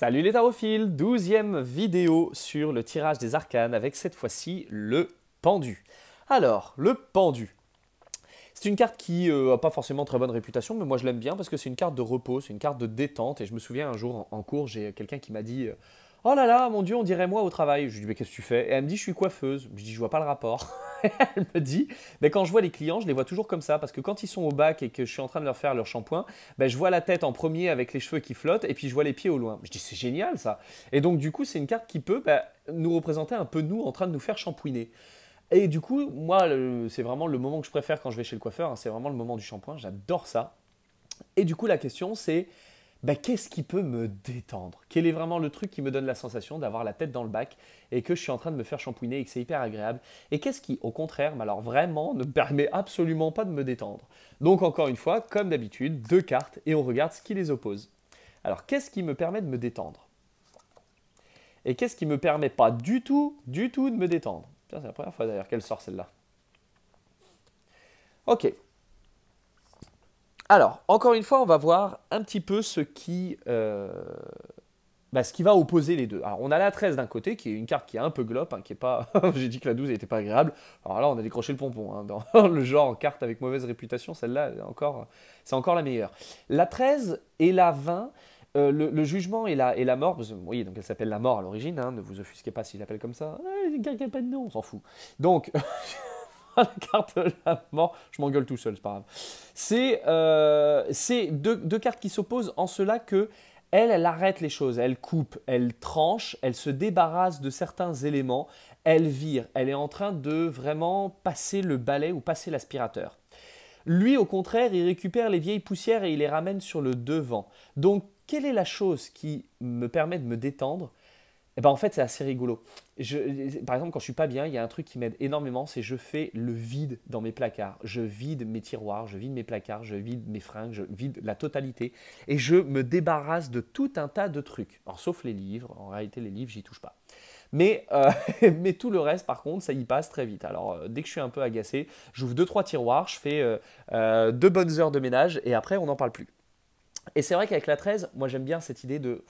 Salut les tarophiles, douzième vidéo sur le tirage des arcanes avec cette fois-ci le pendu. Alors, le pendu. C'est une carte qui n'a euh, pas forcément très bonne réputation, mais moi je l'aime bien parce que c'est une carte de repos, c'est une carte de détente. Et je me souviens un jour en, cours, j'ai quelqu'un qui m'a dit euh, Oh là là, mon Dieu, on dirait moi au travail. Je lui dis Mais qu'est-ce que tu fais Et elle me dit Je suis coiffeuse. Je dis Je vois pas le rapport. elle me dit Mais quand je vois les clients, je les vois toujours comme ça. Parce que quand ils sont au bac et que je suis en train de leur faire leur shampoing, ben, je vois la tête en premier avec les cheveux qui flottent et puis je vois les pieds au loin. Je dis C'est génial ça. Et donc, du coup, c'est une carte qui peut ben, nous représenter un peu nous en train de nous faire shampouiner. Et du coup, moi, c'est vraiment le moment que je préfère quand je vais chez le coiffeur. Hein. c'est vraiment le moment du shampoing. J'adore ça. Et du coup, la question, c'est bah, qu'est-ce qui peut me détendre Quel est vraiment le truc qui me donne la sensation d'avoir la tête dans le bac et que je suis en train de me faire shampouiner et que c'est hyper agréable Et qu'est-ce qui, au contraire, mais alors vraiment ne permet absolument pas de me détendre Donc encore une fois, comme d'habitude, deux cartes et on regarde ce qui les oppose. Alors qu'est-ce qui me permet de me détendre Et qu'est-ce qui me permet pas du tout, du tout de me détendre c'est la première fois d'ailleurs qu'elle sort celle-là. Ok, alors, encore une fois, on va voir un petit peu ce qui, euh, bah, ce qui va opposer les deux. Alors, on a la 13 d'un côté, qui est une carte qui est un peu glop, hein, qui est pas. J'ai dit que la 12 n'était pas agréable. Alors là, on a décroché le pompon. Hein, dans le genre carte avec mauvaise réputation, celle-là, c'est encore la meilleure. La 13 et la 20. Euh, le, jugement et la, et la mort, vous voyez, donc elle s'appelle la mort à l'origine, hein, ne vous offusquez pas s'il l'appelle comme ça. Ah, n'y a pas de nom, on s'en fout. Donc, la carte Je m'engueule tout seul, c'est pas grave. C'est euh, deux, cartes qui s'opposent en cela que elle, arrête les choses, elle coupe, elle tranche, elle se débarrasse de certains éléments, elle vire, elle est en train de vraiment passer le balai ou passer l'aspirateur. Lui, au contraire, il récupère les vieilles poussières et il les ramène sur le devant. Donc, quelle est la chose qui me permet de me détendre eh ben, en fait, c'est assez rigolo. par exemple, quand je suis pas bien, il y a un truc qui m'aide énormément, c'est je fais le vide dans mes placards. Je vide mes tiroirs, je vide mes placards, je vide mes fringues, je vide la totalité. Et je me débarrasse de tout un tas de trucs. sauf les livres. En réalité, les livres, j'y touche pas. Euh, mais, tout le reste, par contre, ça y passe très vite. Alors, euh, dès que je suis un peu agacé, j'ouvre deux, trois tiroirs, je fais euh, deux bonnes heures de ménage et après, on n'en parle plus. Et c'est vrai qu'avec la 13, moi j'aime bien cette idée de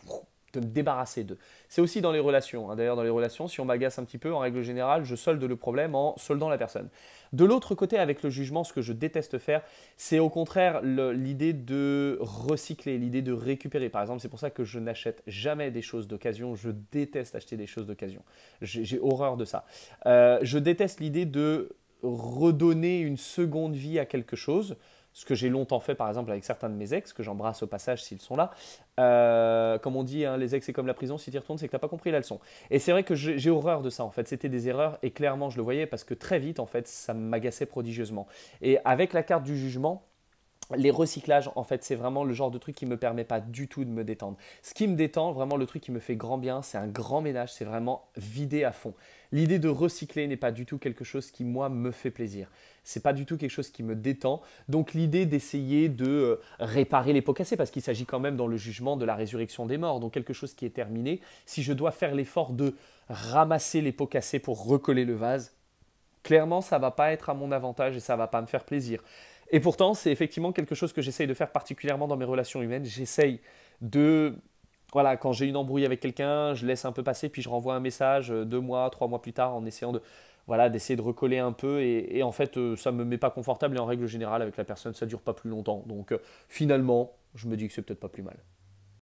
de me débarrasser d'eux. C'est aussi dans les relations. Hein. D'ailleurs, dans les relations, si on m'agace un petit peu, en règle générale, je solde le problème en soldant la personne. De l'autre côté, avec le jugement, ce que je déteste faire, c'est au contraire l'idée de recycler, l'idée de récupérer. Par exemple, c'est pour ça que je n'achète jamais des choses d'occasion. Je déteste acheter des choses d'occasion. J'ai horreur de ça. Euh, je déteste l'idée de redonner une seconde vie à quelque chose ce que j'ai longtemps fait par exemple avec certains de mes ex, que j'embrasse au passage s'ils sont là. Euh, comme on dit, hein, les ex c'est comme la prison, si tu y retournes c'est que tu n'as pas compris la leçon. Et c'est vrai que j'ai horreur de ça en fait, c'était des erreurs et clairement je le voyais parce que très vite en fait ça m'agaçait prodigieusement. Et avec la carte du jugement, les recyclages, en fait, c'est vraiment le genre de truc qui me permet pas du tout de me détendre. Ce qui me détend, vraiment le truc qui me fait grand bien, c'est un grand ménage, c'est vraiment vider à fond. L'idée de recycler n'est pas du tout quelque chose qui moi me fait plaisir. C'est pas du tout quelque chose qui me détend. Donc l'idée d'essayer de euh, réparer les pots cassés, parce qu'il s'agit quand même dans le jugement de la résurrection des morts, donc quelque chose qui est terminé. Si je dois faire l'effort de ramasser les pots cassés pour recoller le vase, clairement ça ne va pas être à mon avantage et ça ne va pas me faire plaisir. Et pourtant, c'est effectivement quelque chose que j'essaye de faire particulièrement dans mes relations humaines. J'essaye de voilà, quand j'ai une embrouille avec quelqu'un, je laisse un peu passer, puis je renvoie un message euh, deux mois, trois mois plus tard en essayant de voilà d'essayer de recoller un peu et, en fait euh, ça ne me met pas confortable et en règle générale avec la personne ça dure pas plus longtemps donc euh, finalement je me dis que c'est peut-être pas plus mal.